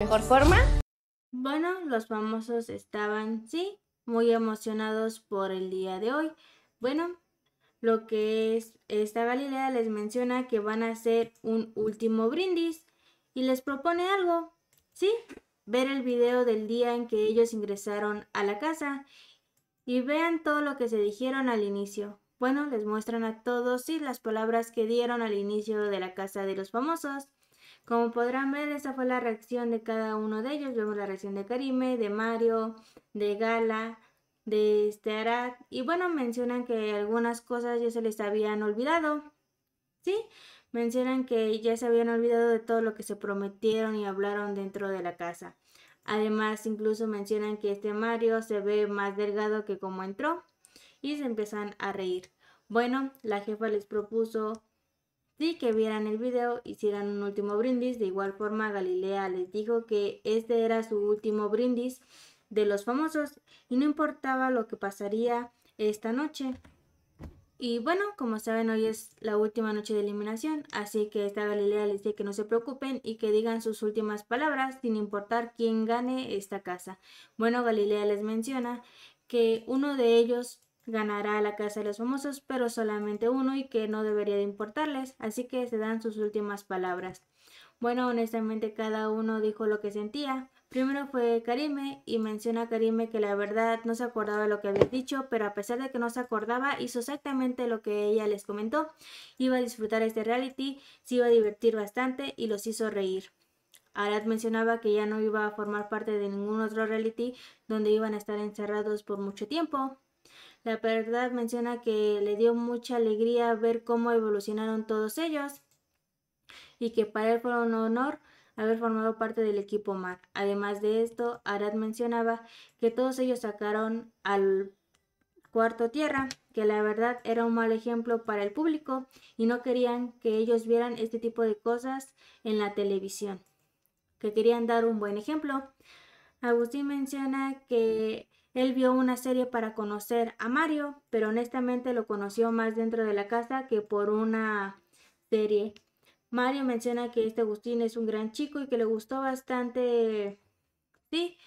mejor forma? Bueno, los famosos estaban, sí, muy emocionados por el día de hoy. Bueno, lo que es esta Galilea les menciona que van a hacer un último brindis y les propone algo, sí, ver el video del día en que ellos ingresaron a la casa y vean todo lo que se dijeron al inicio. Bueno, les muestran a todos sí las palabras que dieron al inicio de la casa de los famosos como podrán ver, esa fue la reacción de cada uno de ellos. Vemos la reacción de Karime, de Mario, de Gala, de este Y bueno, mencionan que algunas cosas ya se les habían olvidado. ¿Sí? Mencionan que ya se habían olvidado de todo lo que se prometieron y hablaron dentro de la casa. Además, incluso mencionan que este Mario se ve más delgado que como entró y se empiezan a reír. Bueno, la jefa les propuso y que vieran el video, hicieran un último brindis. De igual forma, Galilea les dijo que este era su último brindis de los famosos y no importaba lo que pasaría esta noche. Y bueno, como saben, hoy es la última noche de eliminación, así que esta Galilea les dice que no se preocupen y que digan sus últimas palabras sin importar quién gane esta casa. Bueno, Galilea les menciona que uno de ellos ganará la casa de los famosos, pero solamente uno y que no debería de importarles, así que se dan sus últimas palabras. Bueno, honestamente cada uno dijo lo que sentía. Primero fue Karime y menciona a Karime que la verdad no se acordaba de lo que había dicho, pero a pesar de que no se acordaba, hizo exactamente lo que ella les comentó. Iba a disfrutar este reality, se iba a divertir bastante y los hizo reír. Arad mencionaba que ya no iba a formar parte de ningún otro reality donde iban a estar encerrados por mucho tiempo, la verdad menciona que le dio mucha alegría ver cómo evolucionaron todos ellos y que para él fue un honor haber formado parte del equipo MAC. Además de esto, Arad mencionaba que todos ellos sacaron al cuarto tierra, que la verdad era un mal ejemplo para el público y no querían que ellos vieran este tipo de cosas en la televisión, que querían dar un buen ejemplo. Agustín menciona que él vio una serie para conocer a Mario, pero honestamente lo conoció más dentro de la casa que por una serie. Mario menciona que este Agustín es un gran chico y que le gustó bastante, sí,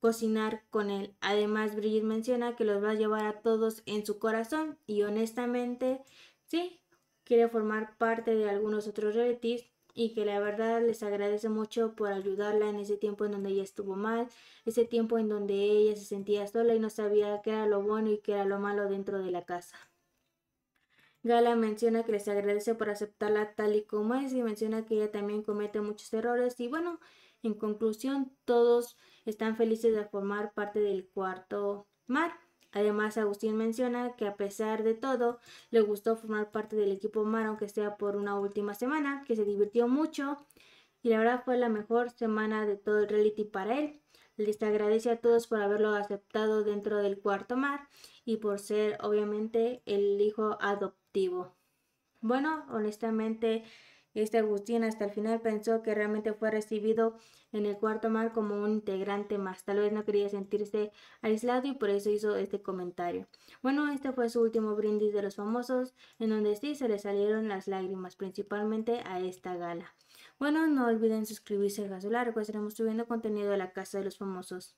cocinar con él. Además, Brigitte menciona que los va a llevar a todos en su corazón y honestamente, sí, quiere formar parte de algunos otros realities y que la verdad les agradece mucho por ayudarla en ese tiempo en donde ella estuvo mal, ese tiempo en donde ella se sentía sola y no sabía qué era lo bueno y qué era lo malo dentro de la casa. Gala menciona que les agradece por aceptarla tal y como es y menciona que ella también comete muchos errores y bueno, en conclusión todos están felices de formar parte del cuarto mar. Además, Agustín menciona que a pesar de todo, le gustó formar parte del equipo Mar, aunque sea por una última semana, que se divirtió mucho y la verdad fue la mejor semana de todo el reality para él. Les agradece a todos por haberlo aceptado dentro del cuarto mar y por ser obviamente el hijo adoptivo. Bueno, honestamente este Agustín hasta el final pensó que realmente fue recibido en el cuarto mar como un integrante más. Tal vez no quería sentirse aislado y por eso hizo este comentario. Bueno, este fue su último brindis de los famosos, en donde sí se le salieron las lágrimas, principalmente a esta gala. Bueno, no olviden suscribirse al Caso Largo, estaremos subiendo contenido de la Casa de los Famosos.